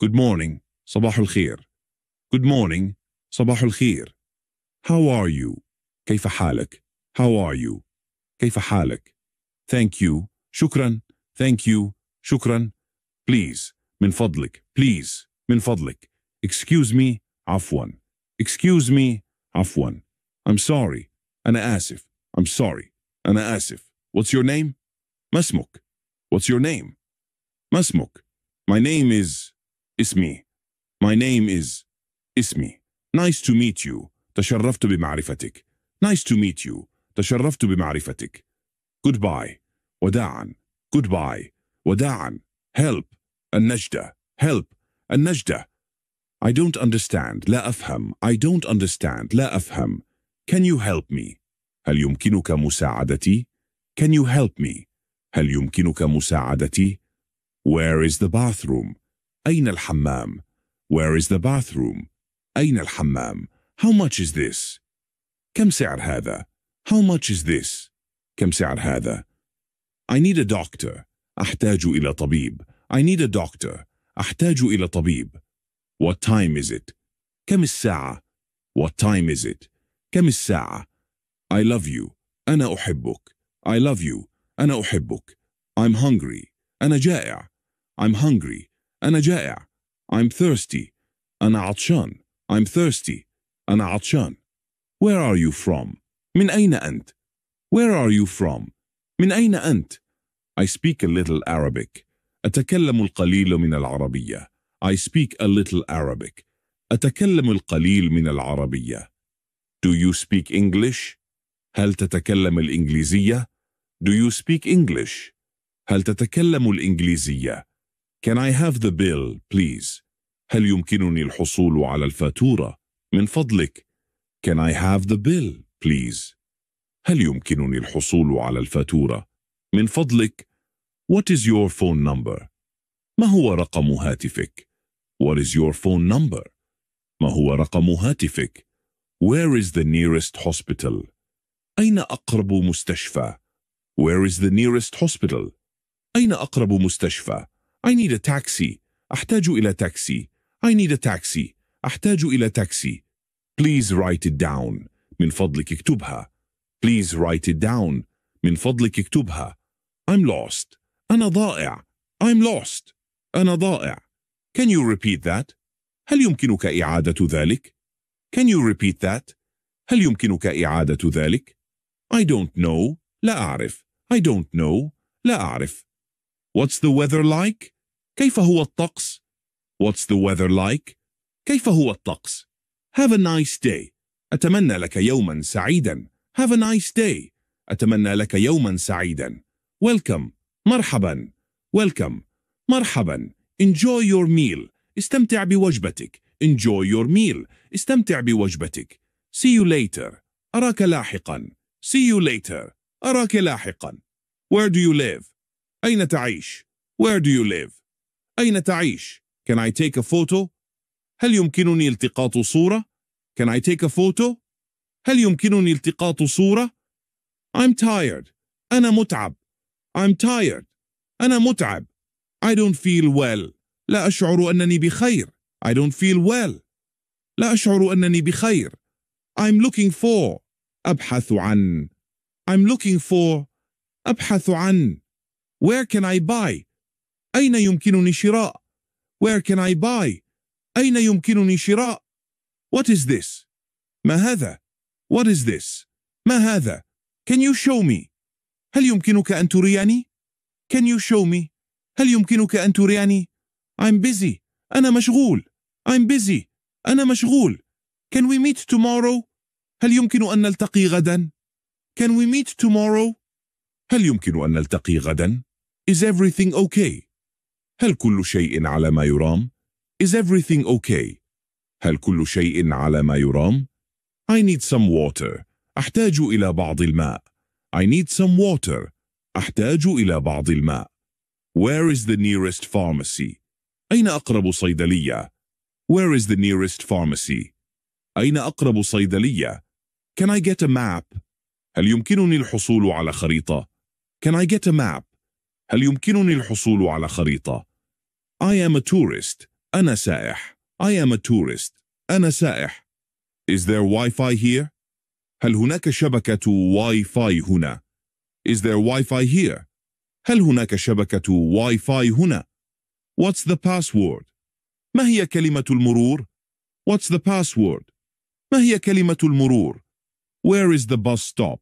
Good morning, صباح الخير. Good morning, صباح الخير. How are you? كيف حالك? How are you? كيف حالك? Thank you. شكرا. Thank you. شكرا. Please. من فضلك. Please. من فضلك. Excuse me. عفوا. Excuse me. عفوا. I'm sorry. أنا آسف. I'm sorry. أنا آسف. What's your name? ما اسمك? What's your name? ما اسمك? My name is... اسمي My name is اسمي Nice to meet you تشرفت بمعرفتك Nice to meet you تشرفت بمعرفتك Goodbye وداعا Goodbye وداعا Help النجدة Help النجدة I don't understand لا أفهم I don't understand لا أفهم Can you help me? هل يمكنك مساعدتي? Can you help me? هل يمكنك مساعدتي? Where is the bathroom? أين الحمام? Where is the bathroom? أين الحمام? How much is this? كم سعر هذا? How much is this? كم سعر هذا? I need a doctor. أحتاج إلى طبيب. I need a doctor. أحتاج إلى طبيب. What time is it? كم الساعة? What time is it? كم الساعة? I love you. أنا أحبك. I love you. أنا أحبك. I'm hungry. أنا جائع. I'm hungry. أنا جائع I'm thirsty أنا عطشان I'm thirsty أنا عطشان Where are you from? من أين أنت? Where are you from? من أين أنت? I speak a little Arabic أتكلم القليل من العربية I speak a little Arabic أتكلم القليل من العربية Do you speak English? هل تتكلم الإنجليزية؟ Do you speak English? هل تتكلم الإنجليزية؟ Can I have the bill, please? هل يمكنني الحصول على الفاتورة؟ من فضلك. Can I have the bill, please? هل يمكنني الحصول على الفاتورة؟ من فضلك. What is your phone number? ما هو رقم هاتفك؟ What is your phone number? ما هو رقم هاتفك؟ Where is the nearest hospital? أين أقرب مستشفى؟ Where is the nearest hospital? أين أقرب مستشفى؟ I need a taxi. أحتاج إلى taxi. I need a taxi. أحتاج إلى taxi. Please write it down. من فضلك اكتبها. Please write it down. من فضلك اكتبها. I'm lost. أنا ضائع. I'm lost. أنا ضائع. Can you repeat that? هل يمكنك إعادة ذلك? Can you repeat that? هل يمكنك إعادة ذلك? I don't know. لا أعرف. I don't know. لا أعرف. What's the weather like? كيف هو الطقس? What's the weather like? كيف هو الطقس? Have a nice day. أتمنى لك يوما سعيدا. Have a nice day. أتمنى لك يوما سعيدا. Welcome. مرحبا. Welcome. مرحبا. Enjoy your meal. استمتع بوجبتك. Enjoy your meal. استمتع بوجبتك. See you later. أراك لاحقا. See you later. أراك لاحقا. Where do you live? أين تعيش؟ Where do you live? أين تعيش؟ Can I take a photo? هل يمكنني التقاط صورة؟ Can I take a photo? هل يمكنني التقاط صورة؟ I'm tired. أنا متعب. I'm tired. أنا متعب. I don't feel well. لا أشعر أنني بخير. I don't feel well. لا أشعر أنني بخير. I'm looking for. أبحث عن. I'm looking for. أبحث عن. Where can I buy? أين يمكنني شراء؟ Where can I buy? أين يمكنني شراء؟ What is this? ما هذا؟ What is this? ما هذا؟ Can you show me? هل يمكنك أن ترياني? Can you show me? هل يمكنك أن ترياني? I'm busy. أنا مشغول. I'm busy. أنا مشغول. Can we meet tomorrow? هل يمكن أن نلتقي غدا؟ Can we meet tomorrow? هل يمكن أن نلتقي غدا؟ Is everything okay? هل كل شيء على ما يرام? Is everything okay? هل كل شيء على ما يرام? I need some water. أحتاج إلى بعض الماء. I need some water. أحتاج إلى بعض الماء. Where is the nearest pharmacy? أين أقرب صيدلية? Where is the nearest pharmacy? أين أقرب صيدلية? Can I get a map? هل يمكنني الحصول على خريطة? Can I get a map? هل يمكنني الحصول على خريطة؟ I am a tourist. أنا سائح. I am a tourist. أنا سائح. Is there Wi-Fi here? هل هناك شبكة واي فاي هنا؟ Is there Wi-Fi here? هل هناك شبكة واي فاي هنا؟ What's the password? ما هي كلمة المرور؟ What's the password? ما هي كلمة المرور؟ Where is the bus stop?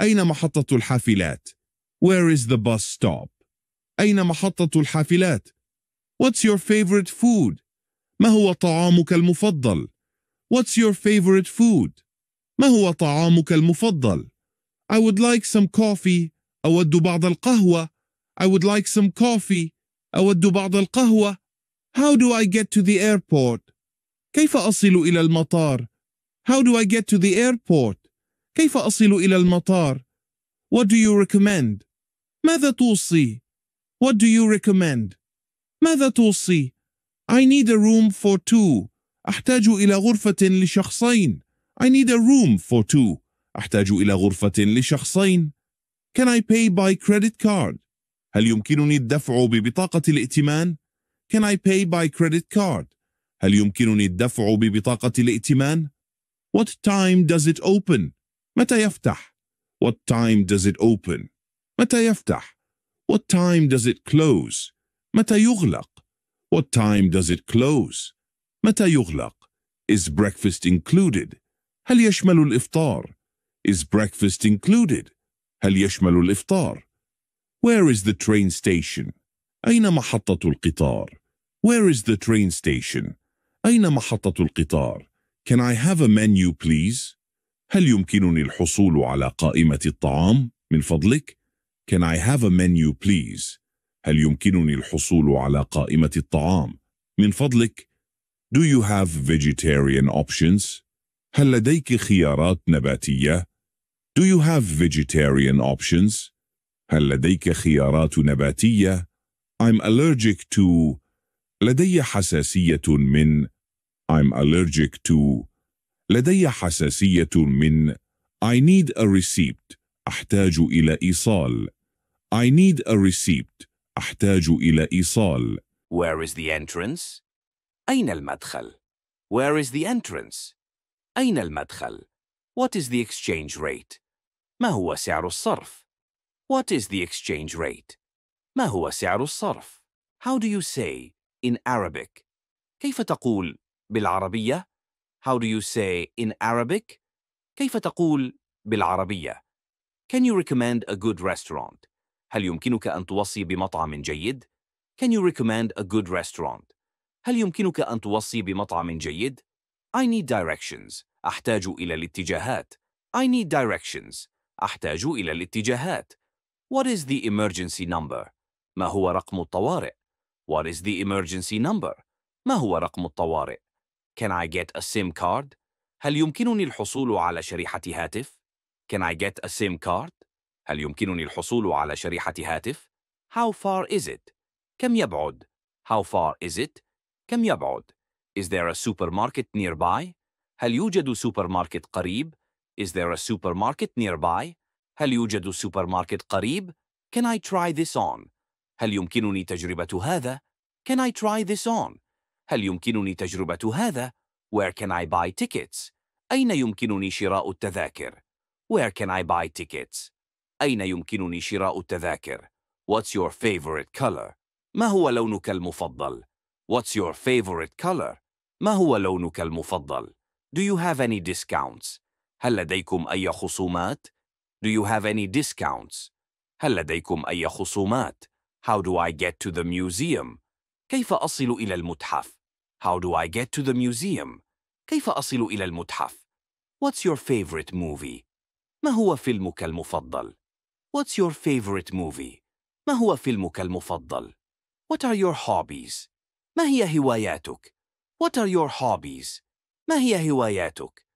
أين محطة الحافلات؟ Where is the bus stop? أين محطة الحافلات? What's your favorite food? ما هو طعامك المفضل? What's your favorite food? ما هو طعامك المفضل? I would like some coffee. أود بعض القهوة. I would like some coffee. أود بعض القهوة. How do I get to the airport? كيف أصل إلى المطار? How do I get to the airport? كيف أصل إلى المطار? What do you recommend? ماذا توصي؟ What do you recommend? ماذا توصي؟ I need a room for two. أحتاج إلى غرفة لشخصين. I need a room for two. أحتاج إلى غرفة لشخصين. Can I pay by credit card? هل يمكنني الدفع ببطاقة الائتمان؟ Can I pay by credit card? هل يمكنني الدفع ببطاقة الائتمان؟ What time does it open? متى يفتح؟ What time does it open? متى يفتح What time does it close متى يغلق What time does it close متى يغلق Is breakfast included هل يشمل الإفطار Is breakfast included هل يشمل الإفطار Where is the train station أين محطة القطار Where is the train station أين محطة القطار Can I have a menu please هل يمكنني الحصول على قائمة الطعام من فضلك Can I have a menu please? هل يمكنني الحصول على قائمة الطعام؟ من فضلك Do you have vegetarian options? هل لديك خيارات نباتية؟ Do you have vegetarian options? هل لديك خيارات نباتية؟ I'm allergic to لدي حساسية من I'm allergic to لدي حساسية من I need a receipt أحتاج إلى إيصال I need a receipt. أحتاج إلى إيصال. Where is the entrance? أين المدخل? Where is the entrance? أين المدخل? What is the exchange rate? ما هو سعر الصرف? What is the exchange rate? ما هو سعر الصرف? How do you say in Arabic? كيف تقول بالعربية? How do you say in Arabic? كيف تقول بالعربية? Can you recommend a good restaurant? هل يمكنك أن توصي بمطعم جيد؟ Can you recommend a good restaurant? هل يمكنك أن توصي بمطعم جيد؟ I need directions. أحتاج إلى الاتجاهات. I need directions. أحتاج إلى الاتجاهات. What is the emergency number? ما هو رقم الطوارئ؟ What is the emergency number? ما هو رقم الطوارئ؟ Can I get a SIM card? هل يمكنني الحصول على شريحة هاتف؟ Can I get a SIM card? هل يمكنني الحصول على شريحة هاتف؟ How far is it? كم يبعد؟ How far is it? كم يبعد؟ Is there a supermarket nearby? هل يوجد سوبرماركت قريب؟ Is there a supermarket nearby? هل يوجد سوبرماركت قريب؟ Can I try this on? هل يمكنني تجربة هذا؟ Can I try this on? هل يمكنني تجربة هذا؟ Where can I buy tickets? أين يمكنني شراء التذاكر؟ Where can I buy tickets? أين يمكنني شراء التذاكر؟ What's your favorite color? ما هو لونك المفضل؟ What's your favorite color? ما هو لونك المفضل؟ Do you have any discounts? هل لديكم أي خصومات؟ Do you have any discounts? هل لديكم أي خصومات؟ How do I get to the museum? كيف أصل إلى المتحف؟ How do I get to the museum? كيف أصل إلى المتحف؟ What's your favorite movie? ما هو فيلمك المفضل؟ What's your favorite movie? ما هو فيلمك المفضل؟ What are your hobbies? ما هي هواياتك؟ What are your hobbies? ما هي هواياتك؟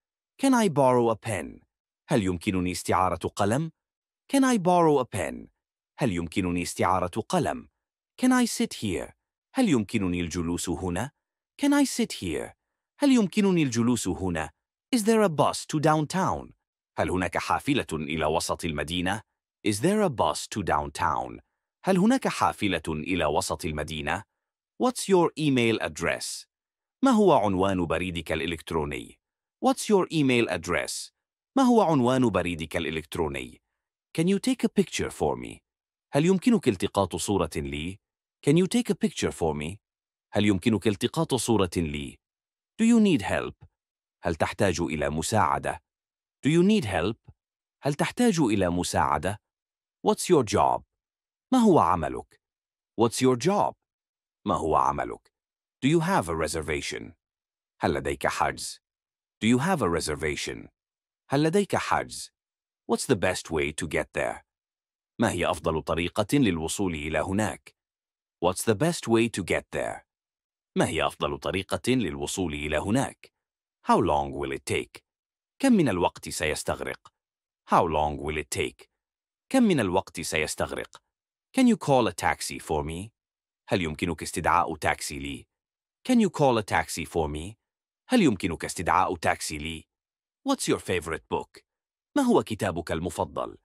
Can I borrow a pen? هل يمكنني استعارة قلم؟ Can I borrow a pen? هل يمكنني استعارة قلم؟ Can I sit here? هل يمكنني الجلوس هنا؟ Can I sit here? هل يمكنني الجلوس هنا؟ Is there a bus to downtown? هل هناك حافلة إلى وسط المدينة؟ Is there a bus to downtown? هل هناك حافلة إلى وسط المدينة؟ What's your email address? ما هو عنوان بريدك الإلكتروني؟ What's your email address? ما هو عنوان بريدك الإلكتروني؟ Can you take a picture for me? هل يمكنك التقاط صورة لي؟ Can you take a picture for me? هل يمكنك التقاط صورة لي؟ Do you need help? هل تحتاج إلى مساعدة؟ Do you need help? هل تحتاج إلى مساعدة؟ What's your job? ما هو عملك? What's your job? ما هو عملك? Do you have a reservation? هل لديك حجز? Do you have a reservation? هل لديك حجز? What's the best way to get there? ما هي أفضل طريقة للوصول إلى هناك? What's the best way to get there? ما هي أفضل طريقة للوصول إلى هناك? How long will it take? كم من الوقت سيستغرق? How long will it take? كم من الوقت سيستغرق؟ Can you call a taxi for me? هل يمكنك استدعاء تاكسي لي؟ Can you call a taxi for me? هل يمكنك استدعاء تاكسي لي؟ What's your favorite book? ما هو كتابك المفضل؟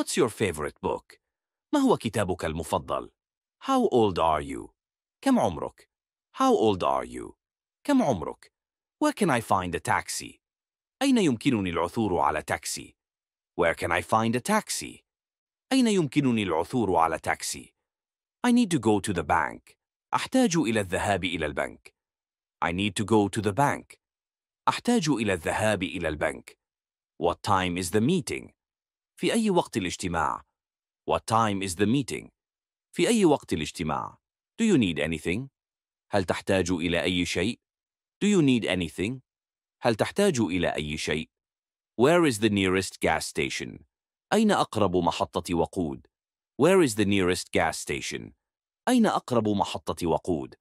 What's your favorite book? ما هو كتابك المفضل؟ How old are you? كم عمرك؟ How old are you? كم عمرك؟ Where can I find a taxi? أين يمكنني العثور على تاكسي؟ Where can I find a taxi? أين يمكنني العثور على تاكسي؟ I need to go to the bank. أحتاج إلى الذهاب إلى البنك. I need to go to the bank. أحتاج إلى الذهاب إلى البنك. What time is the meeting? في أي وقت الاجتماع؟ What time is the meeting? في أي وقت الاجتماع؟ Do you need anything? هل تحتاج إلى أي شيء؟ Do you need anything? هل تحتاج إلى أي شيء؟ Where is the nearest gas station? أين أقرب محطة وقود؟ Where is the nearest gas station? أين أقرب محطة وقود؟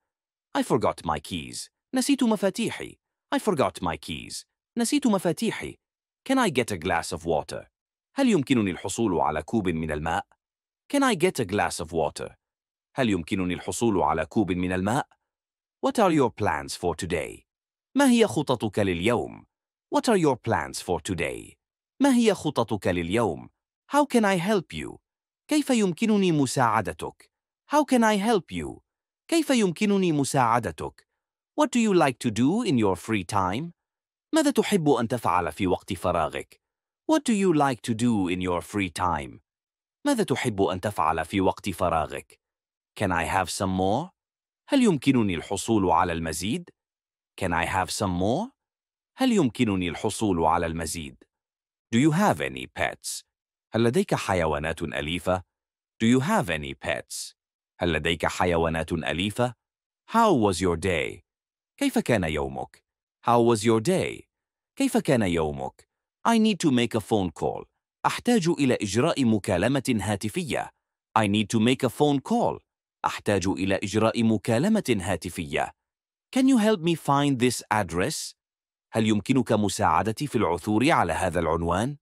I forgot my keys. نسيت مفاتيحي. I forgot my keys. نسيت مفاتيحي. Can I get a glass of water? هل يمكنني الحصول على كوب من الماء؟ Can I get a glass of water? هل يمكنني الحصول على كوب من الماء؟ What are your plans for today? ما هي خططك لليوم؟ What are your plans for today? ما هي خططك لليوم؟ How can I help you? كيف يمكنني مساعدتك? How can I help you? كيف يمكنني مساعدتك? What do you like to do in your free time? ماذا تحب أن تفعل في وقت فراغك? What do you like to do in your free time? ماذا تحب أن تفعل في وقت فراغك? Can I have some more? هل يمكنني الحصول على المزيد? Can I have some more? هل يمكنني الحصول على المزيد? Do you have any pets? هل لديك حيوانات أليفة؟ Do you have any pets? هل لديك حيوانات أليفة؟ How was your day? كيف كان يومك؟ How was your day? كيف كان يومك؟ I need to make a phone call. أحتاج إلى إجراء مكالمة هاتفية. I need to make a phone call. أحتاج إلى إجراء مكالمة هاتفية. Can you help me find this address? هل يمكنك مساعدتي في العثور على هذا العنوان؟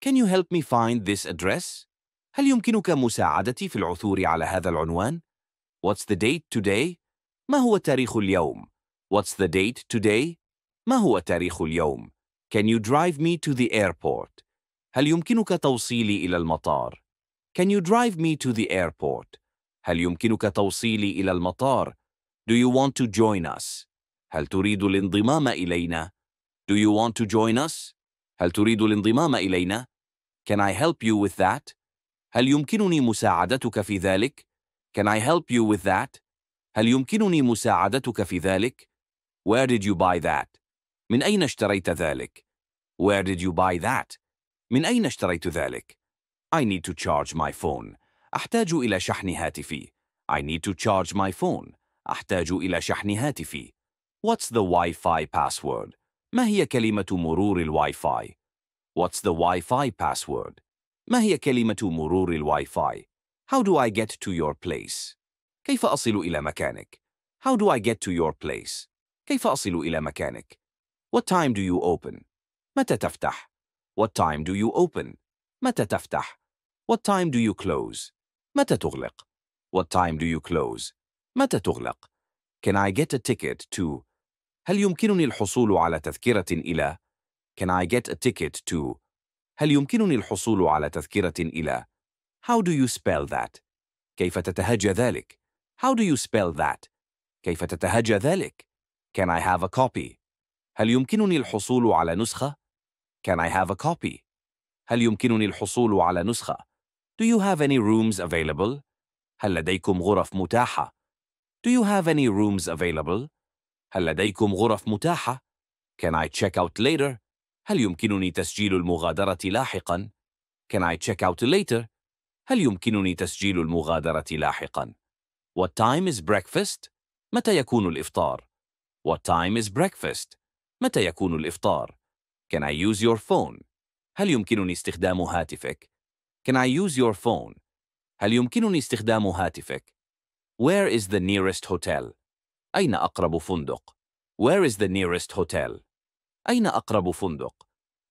Can you help me find this address? هل يمكنك مساعدتي في العثور على هذا العنوان؟ What's the date today? ما هو تاريخ اليوم؟ What's the date today? ما هو تاريخ اليوم؟ Can you drive me to the airport? هل يمكنك توصيلي إلى المطار؟ Can you drive me to the airport? هل يمكنك توصيلي إلى المطار؟ Do you want to join us? هل تريد الانضمام إلينا؟ Do you want to join us? هل تريد الانضمام إلينا؟ Can I help you with that? هل يمكنني مساعدتك في ذلك؟ Can I help you with that? هل يمكنني مساعدتك في ذلك؟ Where did you buy that? من أين اشتريت ذلك؟ Where did you buy that? من أين اشتريت ذلك؟ I need to charge my phone. أحتاج إلى شحن هاتفي. I need to charge my phone. أحتاج إلى شحن هاتفي. What's the Wi-Fi password? ما هي كلمة مرور الواي فاي؟ What's the Wi-Fi password? ما هي كلمة مرور الواي فاي؟ How do I get to your place? كيف أصل إلى مكانك? How do I get to your place? كيف أصل إلى مكانك? What time do you open? متى تفتح? What time do you open? متى تفتح? What time do you close? متى تغلق? What time do you close? متى تغلق? Can I get a ticket to هل يمكنني الحصول على تذكرة إلى Can I get a ticket to هل يمكنني الحصول على تذكرة إلى How do you spell that كيف تتهجى ذلك How do you spell that كيف تتهجى ذلك Can I have a copy هل يمكنني الحصول على نسخة Can I have a copy هل يمكنني الحصول على نسخة Do you have any rooms available هل لديكم غرف متاحة Do you have any rooms available هل لديكم غرف متاحة؟ Can I check out later? هل يمكنني تسجيل المغادرة لاحقاً؟ Can I check out later? هل يمكنني تسجيل المغادرة لاحقاً؟ What time is breakfast? متى يكون الإفطار؟ What time is breakfast? متى يكون الإفطار؟ Can I use your phone? هل يمكنني استخدام هاتفك؟ Can I use your phone? هل يمكنني استخدام هاتفك؟ Where is the nearest hotel? أين أقرب فندق? Where is the nearest hotel? أين أقرب فندق?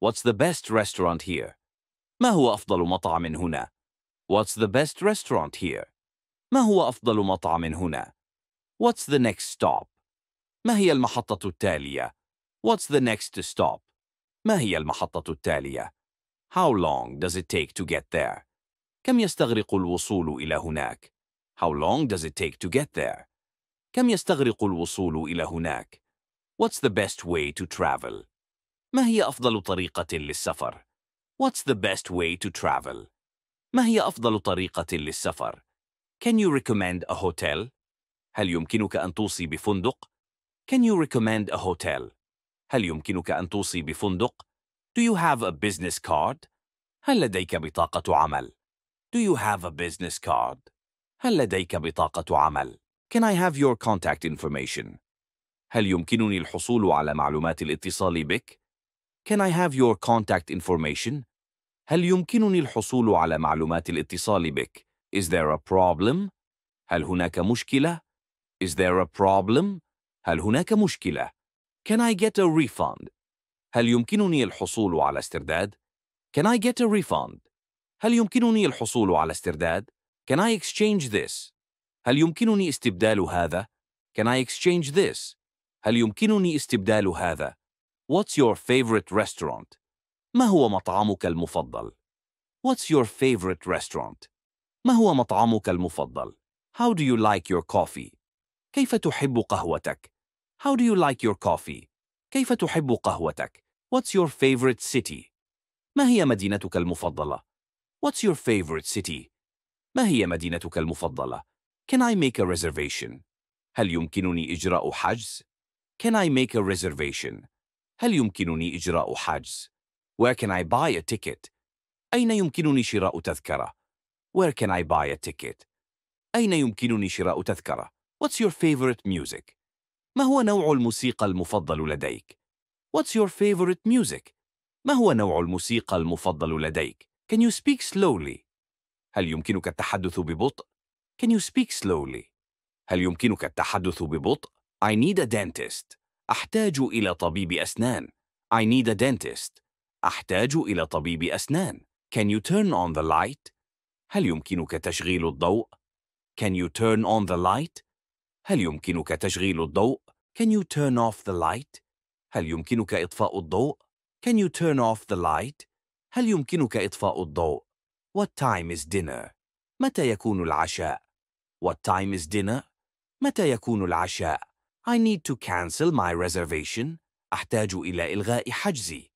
What's the best restaurant here? ما هو أفضل مطعم هنا? What's the best restaurant here? ما هو أفضل مطعم هنا? What's the next stop? ما هي المحطة التالية? What's the next stop? ما هي المحطة التالية? How long does it take to get there? كم يستغرق الوصول إلى هناك? How long does it take to get there? كم يستغرق الوصول إلى هناك؟ What's the best way to travel? ما هي أفضل طريقة للسفر؟ What's the best way to travel? ما هي أفضل طريقة للسفر؟ Can you recommend a hotel? هل يمكنك أن توصي بفندق؟ Can you recommend a hotel? هل يمكنك أن توصي بفندق؟ Do you have a business card? هل لديك بطاقة عمل؟ Do you have a business card? هل لديك بطاقة عمل؟ Can I have your contact information? هل يمكنني الحصول على معلومات الاتصال بك؟ Can I have your contact information? هل يمكنني الحصول على معلومات الاتصال بك؟ Is there a problem? هل هناك مشكلة؟ Is there a problem? هل هناك مشكلة؟ Can I get a refund? هل يمكنني الحصول على استرداد؟ Can I get a refund? هل يمكنني الحصول على استرداد؟ Can I exchange this? هل يمكنني استبدال هذا؟ Can I exchange this? هل يمكنني استبدال هذا؟ What's your favorite restaurant? ما هو مطعمك المفضل؟ What's your favorite restaurant? ما هو مطعمك المفضل؟ How do you like your coffee? كيف تحب قهوتك؟ How do you like your coffee? كيف تحب قهوتك؟ What's your favorite city? ما هي مدينتك المفضلة؟ What's your favorite city? ما هي مدينتك المفضلة؟ Can I make a reservation? هل يمكنني إجراء حجز؟ Can I make a reservation? هل يمكنني إجراء حجز؟ Where can I buy a ticket? أين يمكنني شراء تذكرة؟ Where can I buy a ticket? أين يمكنني شراء تذكرة؟ What's your favorite music? ما هو نوع الموسيقى المفضل لديك؟ What's your favorite music? ما هو نوع الموسيقى المفضل لديك؟ Can you speak slowly? هل يمكنك التحدث ببطء؟ Can you speak slowly? هل يمكنك التحدث ببطء؟ I need a dentist. أحتاج إلى طبيب أسنان. I need a dentist. أحتاج إلى طبيب أسنان. Can you turn on the light? هل يمكنك تشغيل الضوء؟ Can you turn on the light? هل يمكنك تشغيل الضوء؟ Can you turn off the light? هل يمكنك إطفاء الضوء؟ Can you turn off the light? هل يمكنك إطفاء الضوء؟ What time is dinner? متى يكون العشاء؟ What time is dinner? متى يكون العشاء? I need to cancel my reservation. أحتاج إلى إلغاء حجزي.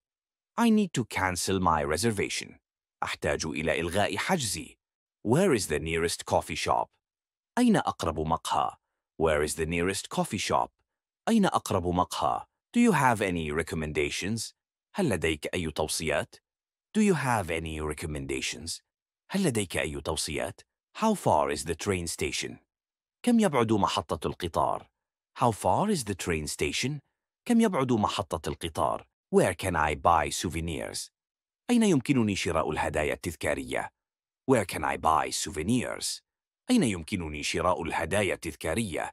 I need to cancel my reservation. أحتاج إلى إلغاء حجزي. Where is the nearest coffee shop? أين أقرب مقهى? Where is the nearest coffee shop? أين أقرب مقهى? Do you have any recommendations? هل لديك أي توصيات? Do you have any recommendations? هل لديك أي توصيات؟ how far is the train station? كم يبعد محطة القطار? How far is the train station? كم يبعد محطة القطار? Where can I buy souvenirs? أين يمكنني شراء الهدايا التذكارية? Where can I buy souvenirs? أين يمكنني شراء الهدايا التذكارية?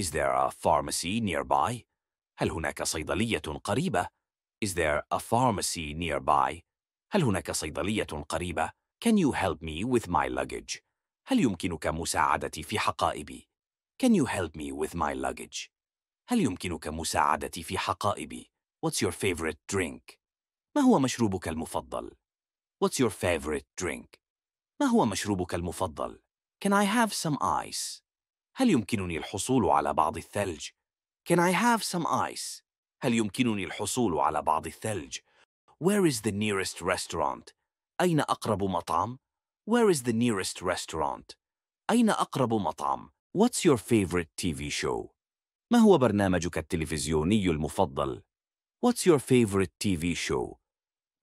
Is there a pharmacy nearby? هل هناك صيدلية قريبة? Is there a pharmacy nearby? هل هناك صيدلية قريبة? Can you help me with my luggage? هل يمكنك مساعدتي في حقائبي؟ Can you help me with my luggage? هل يمكنك مساعدتي في حقائبي؟ What's your favorite drink? ما هو مشروبك المفضل؟ What's your favorite drink? ما هو مشروبك المفضل؟ Can I have some ice? هل يمكنني الحصول على بعض الثلج؟ Can I have some ice? هل يمكنني الحصول على بعض الثلج؟ Where is the nearest restaurant? أين أقرب مطعم؟ Where is the nearest restaurant? أين أقرب مطعم؟ What's your favorite TV show? ما هو برنامجك التلفزيوني المفضل؟ What's your favorite TV show?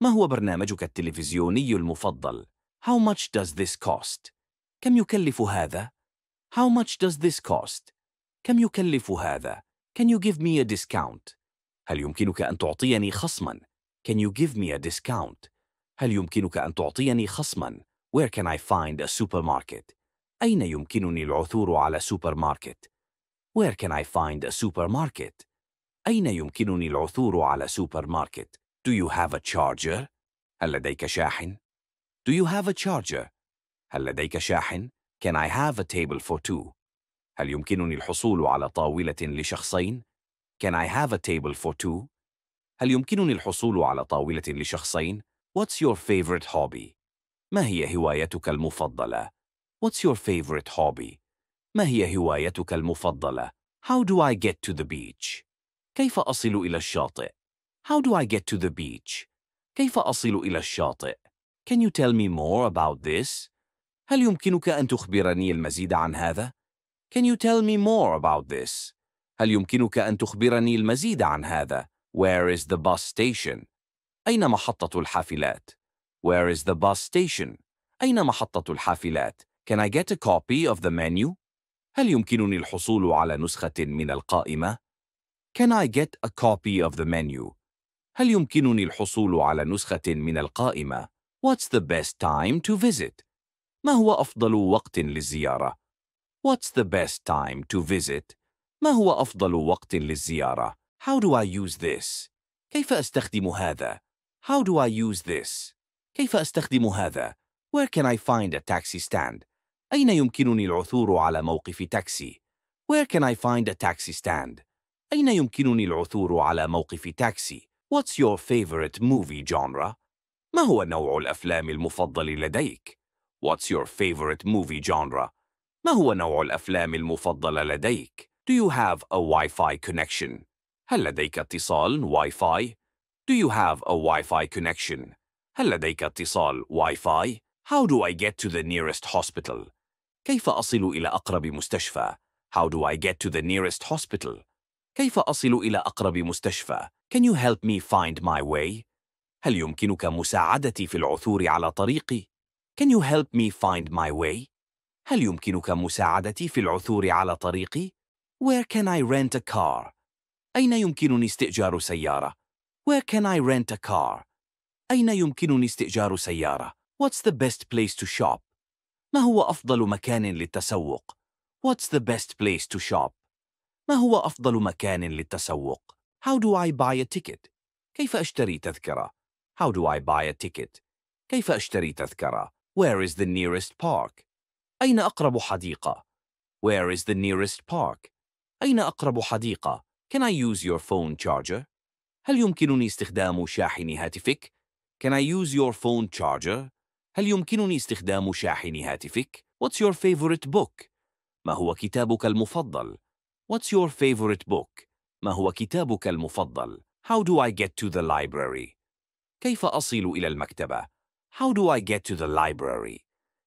ما هو برنامجك التلفزيوني المفضل؟ How much does this cost? كم يكلف هذا؟ How much does this cost? كم يكلف هذا؟ Can you give me a discount? هل يمكنك أن تعطيني خصماً؟ Can you give me a discount? هل يمكنك أن تعطيني خصماً؟ Where can I find a supermarket? أين يمكنني العثور على supermarket? Where can I find a supermarket? أين يمكنني العثور على supermarket? Do you have a charger? هل لديك شاحن؟ Do you have a charger? هل لديك شاحن؟ Can I have a table for two? هل يمكنني الحصول على طاولة لشخصين؟ Can I have a table for two? هل يمكنني الحصول على طاولة لشخصين؟ What's your favorite hobby? ما هي هوايتك المفضلة؟ What's your favorite hobby? ما هي هوايتك المفضلة؟ How do I get to the beach? كيف أصل إلى الشاطئ? How do I get to the beach? كيف أصل إلى الشاطئ? Can you tell me more about this? هل يمكنك أن تخبرني المزيد عن هذا? Can you tell me more about this? هل يمكنك أن تخبرني المزيد عن هذا? Where is the bus station? أين محطة الحافلات؟ Where is the bus station? أين محطة الحافلات؟ Can I get a copy of the menu? هل يمكنني الحصول على نسخة من القائمة؟ Can I get a copy of the menu? هل يمكنني الحصول على نسخة من القائمة؟ What's the best time to visit? ما هو أفضل وقت للزيارة؟ What's the best time to visit? ما هو أفضل وقت للزيارة؟ How do I use this? كيف أستخدم هذا؟ How do I use this? كيف أستخدم هذا؟ Where can I find a taxi stand? أين يمكنني العثور على موقف تاكسي؟ Where can I find a taxi stand? أين يمكنني العثور على موقف تاكسي؟ What's your favorite movie genre? ما هو نوع الأفلام المفضل لديك؟ What's your favorite movie genre? ما هو نوع الأفلام المفضلة لديك؟ Do you have a Wi-Fi connection? هل لديك اتصال Wi-Fi? Do you have a Wi-Fi connection? هل لديك اتصال واي فاي؟ How do I get to the nearest hospital? كيف أصل إلى أقرب مستشفى؟ How do I get to the nearest hospital? كيف أصل إلى أقرب مستشفى؟ Can you help me find my way? هل يمكنك مساعدتي في العثور على طريقي؟ Can you help me find my way? هل يمكنك مساعدتي في العثور على طريقي؟ Where can I rent a car? أين يمكنني استئجار سيارة؟ Where can I rent a car? أين يمكنني استئجار سيارة؟ What's the best place to shop? ما هو أفضل مكان للتسوق؟ What's the best place to shop? ما هو أفضل مكان للتسوق؟ How do I buy a ticket? كيف أشتري تذكرة؟ How do I buy a ticket? كيف أشتري تذكرة؟ Where is the nearest park? أين أقرب حديقة؟ Where is the nearest park? أين أقرب حديقة؟ Can I use your phone charger? هل يمكنني استخدام شاحن هاتفك؟ Can I use your phone charger? هل يمكنني استخدام شاحن هاتفك؟ What's your favorite book? ما هو كتابك المفضل؟ What's your favorite book? ما هو كتابك المفضل؟ How do I get to the library? كيف أصل إلى المكتبة؟ How do I get to the library?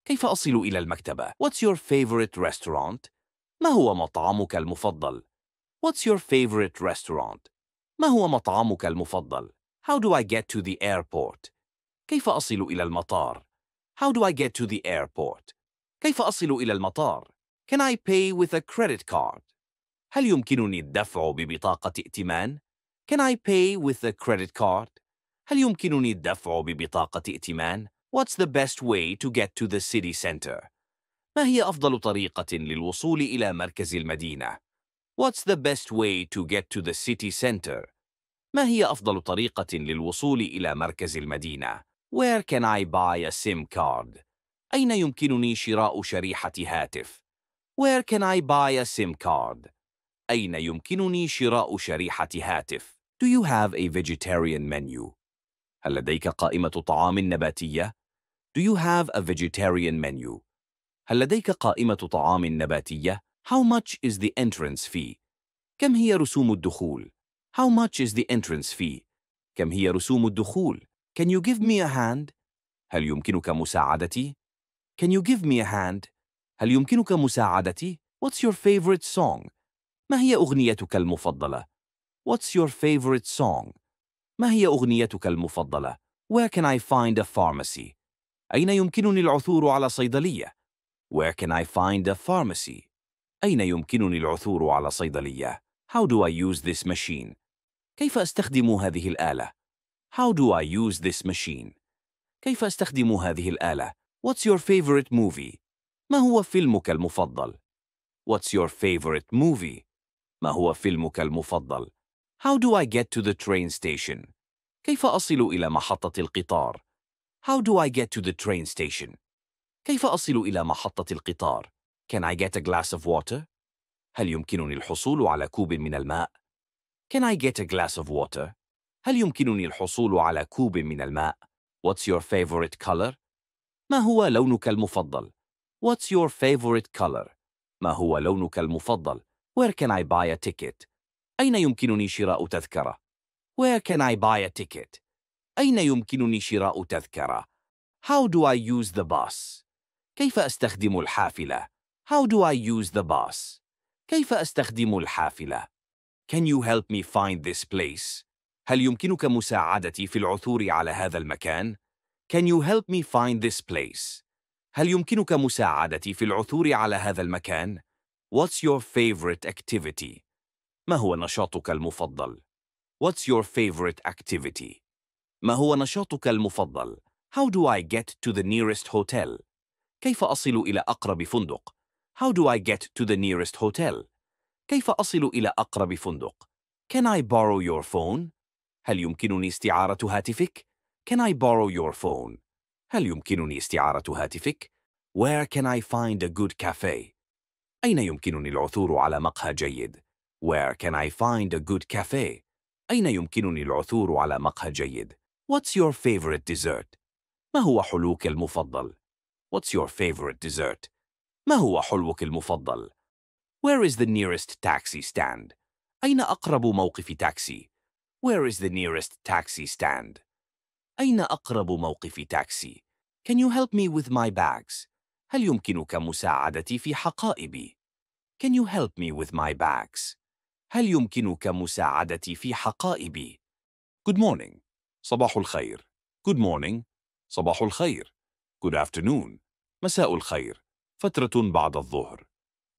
كيف أصل إلى المكتبة؟ What's your favorite restaurant? ما هو مطعمك المفضل؟ What's your favorite restaurant? ما هو مطعمك المفضل؟ How do I get to the airport? كيف أصل إلى المطار? How do I get to the airport? كيف أصل إلى المطار? Can I pay with a credit card? هل يمكنني الدفع ببطاقة ائتمان? Can I pay with a credit card? هل يمكنني الدفع ببطاقة ائتمان? What's the best way to get to the city center? ما هي أفضل طريقة للوصول إلى مركز المدينة? What's the best way to get to the city center? ما هي أفضل طريقة للوصول إلى مركز المدينة؟ Where can I buy a SIM card? أين يمكنني شراء شريحة هاتف؟ Where can I buy a SIM card? أين يمكنني شراء شريحة هاتف؟ Do you have a vegetarian menu? هل لديك قائمة طعام نباتية؟ Do you have a vegetarian menu? هل لديك قائمة طعام نباتية؟ How much is the entrance fee? كم هي رسوم الدخول؟ How much is the entrance fee? كم هي رسوم الدخول? Can you give me a hand? هل يمكنك مساعدتي? Can you give me a hand? هل يمكنك مساعدتي? What's your favorite song? ما هي أغنيتك المفضلة? What's your favorite song? ما هي أغنيتك المفضلة? Where can I find a pharmacy? أين يمكنني العثور على صيدلية? Where can I find a pharmacy? أين يمكنني العثور على صيدلية? How do I use this machine? كيف أستخدم هذه الآلة؟ How do I use this machine? كيف أستخدم هذه الآلة؟ What's your favorite movie? ما هو فيلمك المفضل؟ What's your favorite movie? ما هو فيلمك المفضل؟ How do I get to the train station? كيف أصل إلى محطة القطار؟ How do I get to the train station? كيف أصل إلى محطة القطار؟ Can I get a glass of water? هل يمكنني الحصول على كوب من الماء؟ Can I get a glass of water? هل يمكنني الحصول على كوب من الماء؟ What's your favorite color? ما هو لونك المفضل؟ What's your favorite color? ما هو لونك المفضل؟ Where can I buy a ticket? أين يمكنني شراء تذكرة؟ Where can I buy a ticket? أين يمكنني شراء تذكرة؟ How do I use the bus? كيف أستخدم الحافلة؟ How do I use the bus? كيف أستخدم الحافلة؟ Can you help me find this place? هل يمكنك مساعدتي في العثور على هذا المكان؟ Can you help me find this place? هل يمكنك مساعدتي في العثور على هذا المكان؟ What's your favorite activity? ما هو نشاطك المفضل؟ What's your favorite activity? ما هو نشاطك المفضل؟ How do I get to the nearest hotel? كيف أصل إلى أقرب فندق؟ How do I get to the nearest hotel? كيف أصل إلى أقرب فندق؟ Can I borrow your phone? هل يمكنني استعارة هاتفك؟ Can I borrow your phone? هل يمكنني استعارة هاتفك؟ Where can I find a good cafe? أين يمكنني العثور على مقهى جيد؟ Where can I find a good cafe? أين يمكنني العثور على مقهى جيد؟ What's your favorite dessert? ما هو حلوك المفضل؟ What's your favorite dessert? ما هو حلوك المفضل؟ Where is the nearest taxi stand? أين أقرب موقف تاكسي? Where is the nearest taxi stand? أين أقرب موقف تاكسي? Can you help me with my bags? هل يمكنك مساعدتي في حقائبي? Can you help me with my bags? هل يمكنك مساعدتي في حقائبي? Good morning. صباح الخير. Good morning. صباح الخير. Good afternoon. مساء الخير. فترة بعد الظهر.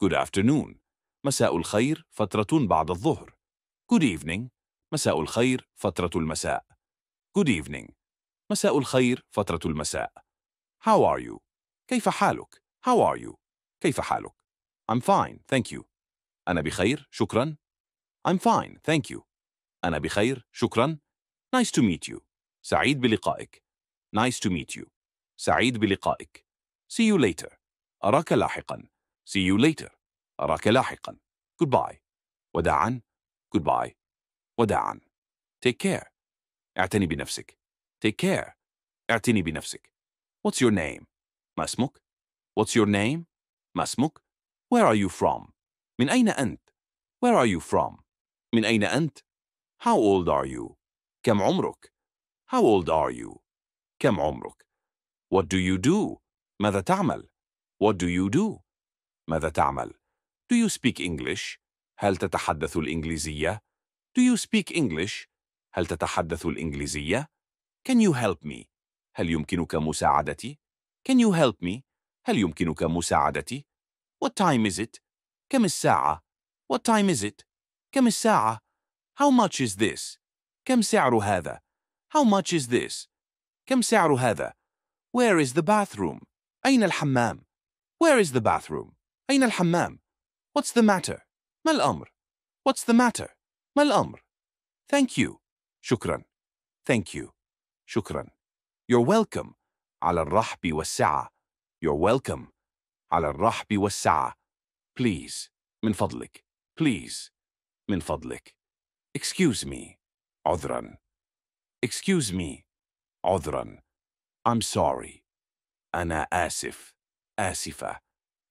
Good afternoon. مساء الخير فترة بعد الظهر. Good evening. مساء الخير فترة المساء. Good evening. مساء الخير فترة المساء. How are you? كيف حالك? How are you? كيف حالك? I'm fine, thank you. أنا بخير, شكرا. I'm fine, thank you. أنا بخير, شكرا. Nice to meet you. سعيد بلقائك. Nice to meet you. سعيد بلقائك. See you later. أراك لاحقاً. See you later. أراك لاحقا. Goodbye. وداعا. Goodbye. وداعا. Take care. اعتني بنفسك. Take care. اعتني بنفسك. What's your name? ما اسمك؟ What's your name? ما اسمك؟ Where are you from? من أين أنت؟ Where are you from? من أين أنت؟ How old are you? كم عمرك؟ How old are you? كم عمرك? What do you do? ماذا تعمل? What do you do? ماذا تعمل؟ Do you speak English؟ هل تتحدث الإنجليزية؟ Do you speak English؟ هل تتحدث الإنجليزية؟ Can you help me؟ هل يمكنك مساعدتي؟ Can you help me؟ هل يمكنك مساعدتي؟ What time is it؟ كم الساعة؟ What time is it؟ كم الساعة؟ How much is this؟ كم سعر هذا؟ How much is this؟ كم سعر هذا؟ Where is the bathroom؟ أين الحمام؟ Where is the bathroom? أين الحمام؟ What's the matter? ما الأمر? What's the matter? ما الأمر? Thank you. شكرا. Thank you. شكرا. You're welcome. على الرحب والسعة. You're welcome. على الرحب والسعة. Please. من فضلك. Please. من فضلك. Excuse me. عذرا. Excuse me. عذرا. I'm sorry. أنا آسف. آسفة.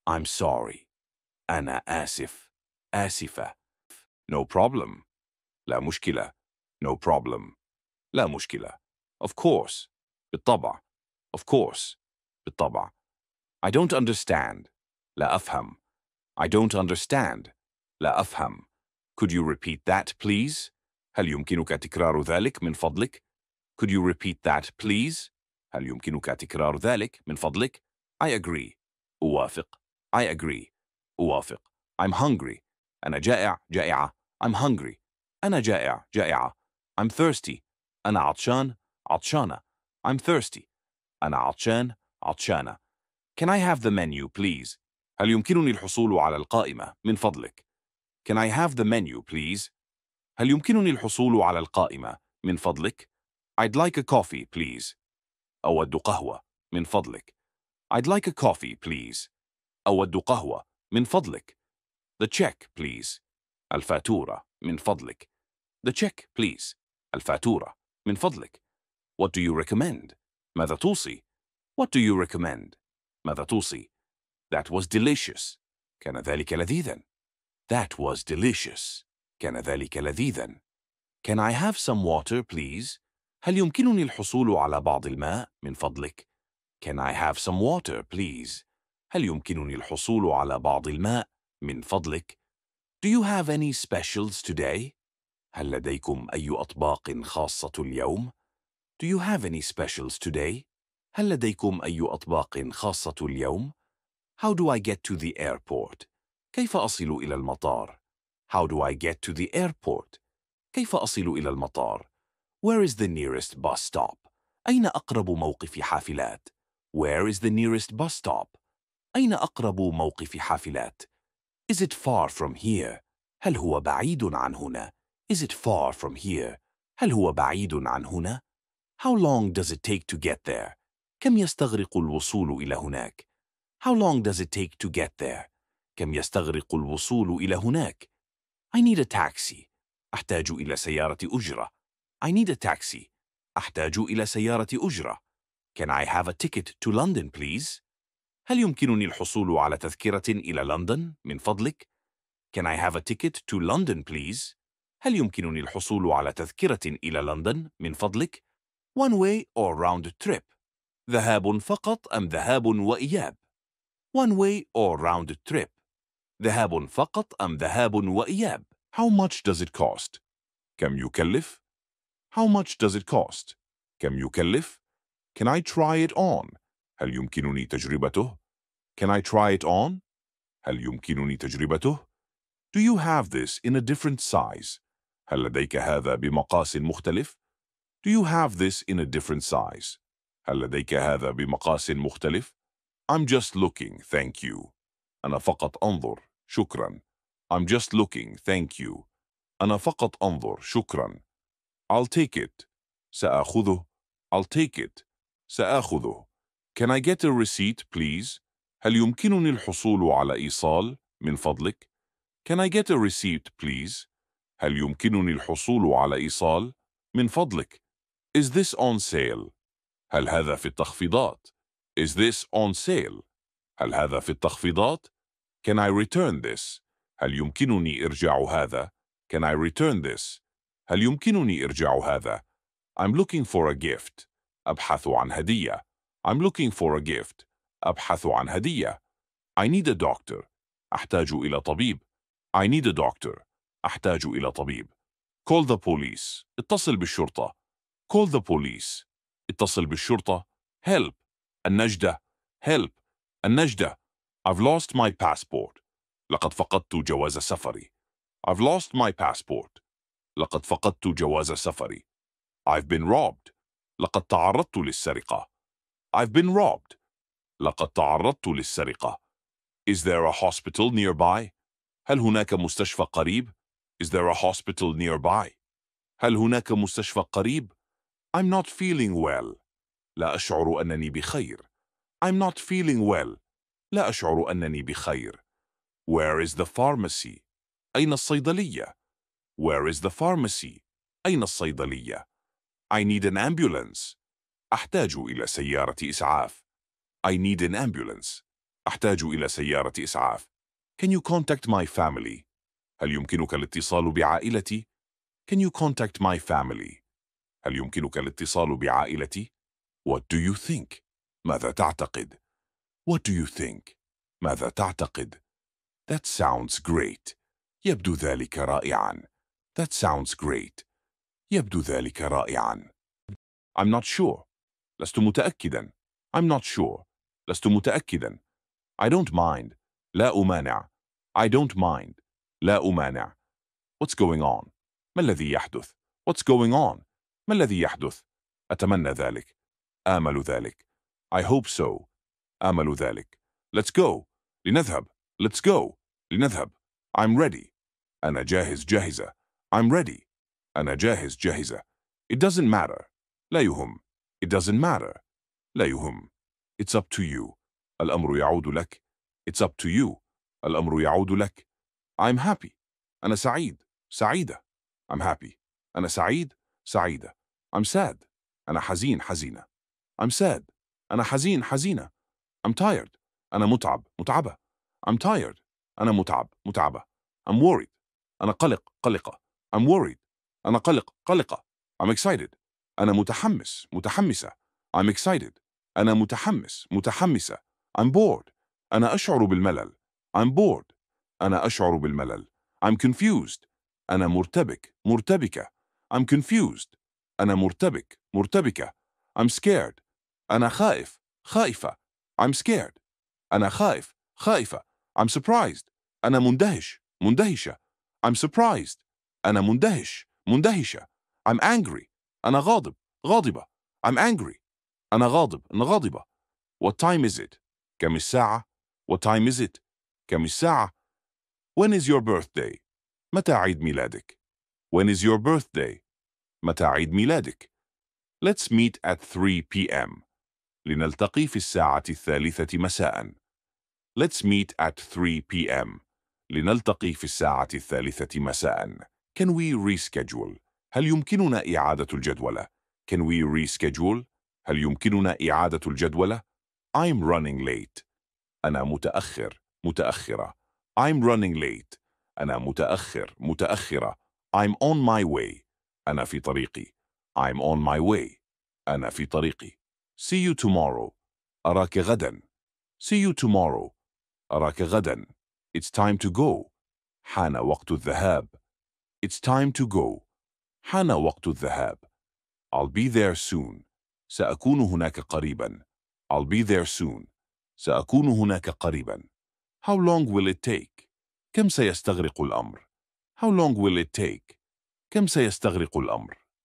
I'm sorry. أنا آسف. آسفة. No problem. لا مشكلة. No problem. لا مشكلة. Of course. بالطبع. Of course. بالطبع. I don't understand. لا أفهم. I don't understand. لا أفهم. Could you repeat that, please? هل يمكنك تكرار ذلك من فضلك? Could you repeat that, please? هل يمكنك تكرار ذلك من فضلك? I agree. أوافق. I agree أوافق I'm hungry أنا جائع جائعة I'm hungry أنا جائع جائعة I'm thirsty أنا عطشان عطشانة I'm thirsty أنا عطشان عطشانة Can I have the menu please? هل يمكنني الحصول على القائمة من فضلك؟ Can I have the menu please? هل يمكنني الحصول على القائمة من فضلك؟ I'd like a coffee please. أود قهوة من فضلك. I'd like a coffee please. أود قهوة من فضلك The check please الفاتورة من فضلك The check please الفاتورة من فضلك What do you recommend ماذا توصي What do you recommend ماذا توصي That was delicious كان ذلك لذيذا That was delicious كان ذلك لذيذا Can I have some water please هل يمكنني الحصول على بعض الماء من فضلك Can I have some water please هل يمكنني الحصول على بعض الماء من فضلك؟ Do you have any specials today? هل لديكم أي أطباق خاصة اليوم؟ Do you have any specials today? هل لديكم أي أطباق خاصة اليوم؟ How do I get to the airport? كيف أصل إلى المطار? How do I get to the airport? كيف أصل إلى المطار? Where is the nearest bus stop? أين أقرب موقف حافلات? Where is the nearest bus stop? أين أقرب موقف حافلات؟ Is it far from here? هل هو بعيد عن هنا؟ Is it far from here? هل هو بعيد عن هنا؟ How long does it take to get there? كم يستغرق الوصول إلى هناك؟ How long does it take to get there? كم يستغرق الوصول إلى هناك؟ I need a taxi. أحتاج إلى سيارة أجرة. I need a taxi. أحتاج إلى سيارة أجرة. Can I have a ticket to London, please? هل يمكنني الحصول على تذكرة إلى لندن من فضلك؟ Can I have a ticket to London please? هل يمكنني الحصول على تذكرة إلى لندن من فضلك؟ One way or round trip ذهاب فقط أم ذهاب وإياب؟ One way or round trip ذهاب فقط أم ذهاب وإياب؟ How much does it cost? كم يكلف؟ How much does it cost? كم يكلف؟ Can I try it on? هل يمكنني تجربته؟ Can I try it on? هل يمكنني تجربته؟ Do you have this in a different size? هل لديك هذا بمقاس مختلف؟ Do you have this in a different size? هل لديك هذا بمقاس مختلف؟ I'm just looking, thank you. أنا فقط أنظر, شكرا. I'm just looking, thank you. أنا فقط أنظر, شكرا. I'll take it. سأخذه. I'll take it. سأخذه. Can I get a receipt, please? هل يمكنني الحصول على إيصال من فضلك؟ Can I get a receipt please? هل يمكنني الحصول على إيصال من فضلك؟ Is this on sale? هل هذا في التخفيضات؟ Is this on sale? هل هذا في التخفيضات؟ Can I return this? هل يمكنني إرجاع هذا؟ Can I return this? هل يمكنني إرجاع هذا؟ I'm looking for a gift. أبحث عن هدية. I'm looking for a gift. أبحث عن هدية. I need a doctor. أحتاج إلى طبيب. I need a doctor. أحتاج إلى طبيب. Call the police. اتصل بالشرطة. Call the police. اتصل بالشرطة. Help. النجدة. Help. النجدة. I've lost my passport. لقد فقدت جواز سفري. I've lost my passport. لقد فقدت جواز سفري. I've been robbed. لقد تعرضت للسرقة. I've been robbed. لقد تعرضت للسرقة. Is there a hospital nearby? هل هناك مستشفى قريب? Is there a hospital nearby? هل هناك مستشفى قريب? I'm not feeling well. لا أشعر أنني بخير. I'm not feeling well. لا أشعر أنني بخير. Where is the pharmacy? أين الصيدلية? Where is the pharmacy? أين الصيدلية? I need an ambulance. أحتاج إلى سيارة إسعاف. I need an ambulance. أحتاج إلى سيارة إسعاف. Can you contact my family? هل يمكنك الاتصال بعائلتي؟ Can you contact my family? هل يمكنك الاتصال بعائلتي؟ What do you think? ماذا تعتقد? What do you think? ماذا تعتقد? That sounds great. يبدو ذلك رائعا. That sounds great. يبدو ذلك رائعا. I'm not sure. لست متأكدا. I'm not sure. لست متأكدا. I don't mind. لا أمانع. I don't mind. لا أمانع. What's going on? ما الذي يحدث؟ What's going on? ما الذي يحدث؟ أتمنى ذلك. آمل ذلك. I hope so. آمل ذلك. Let's go. لنذهب. Let's go. لنذهب. I'm ready. أنا جاهز جاهزة. I'm ready. أنا جاهز جاهزة. It doesn't matter. لا يهم. It doesn't matter. لا يهم. It's up to you. الأمر يعود لك. It's up to you. الأمر يعود لك. I'm happy. أنا سعيد. سعيدة. I'm happy. أنا سعيد. سعيدة. I'm sad. أنا حزين حزينة. I'm sad. أنا حزين حزينة. I'm tired. أنا متعب متعبة. I'm tired. أنا متعب متعبة. I'm worried. أنا قلق قلقة. I'm worried. أنا قلق قلقة. I'm excited. أنا متحمس متحمسة. I'm excited. أنا متحمس متحمسة I'm bored أنا أشعر بالملل I'm bored أنا أشعر بالملل I'm confused أنا مرتبك مرتبكة I'm confused أنا مرتبك مرتبكة I'm scared أنا خائف خائفة I'm scared أنا خائف خائفة I'm surprised أنا مندهش مندهشة I'm surprised أنا مندهش مندهشة I'm angry أنا غاضب غاضبة I'm angry أنا غاضب أنا غاضبة What time is it؟ كم الساعة؟ What time is it؟ كم الساعة؟ When is your birthday؟ متى عيد ميلادك؟ When is your birthday؟ متى عيد ميلادك؟ Let's meet at 3 p.m. لنلتقي في الساعة الثالثة مساءً. Let's meet at 3 p.m. لنلتقي في الساعة الثالثة مساءً. Can we reschedule؟ هل يمكننا إعادة الجدولة Can we reschedule؟ هل يمكننا إعادة الجدولة؟ I'm running late. أنا متأخر، متأخرة. I'm running late. أنا متأخر، متأخرة. I'm on my way. أنا في طريقي. I'm on my way. أنا في طريقي. See you tomorrow. أراك غدا. See you tomorrow. أراك غدا. It's time to go. حان وقت الذهاب. It's time to go. حان وقت الذهاب. I'll be there soon. سأكون هناك قريبا. I'll be there soon. سأكون هناك قريبا. How long will it take? كم سيستغرق الأمر? How long will it take? كم سيستغرق الأمر؟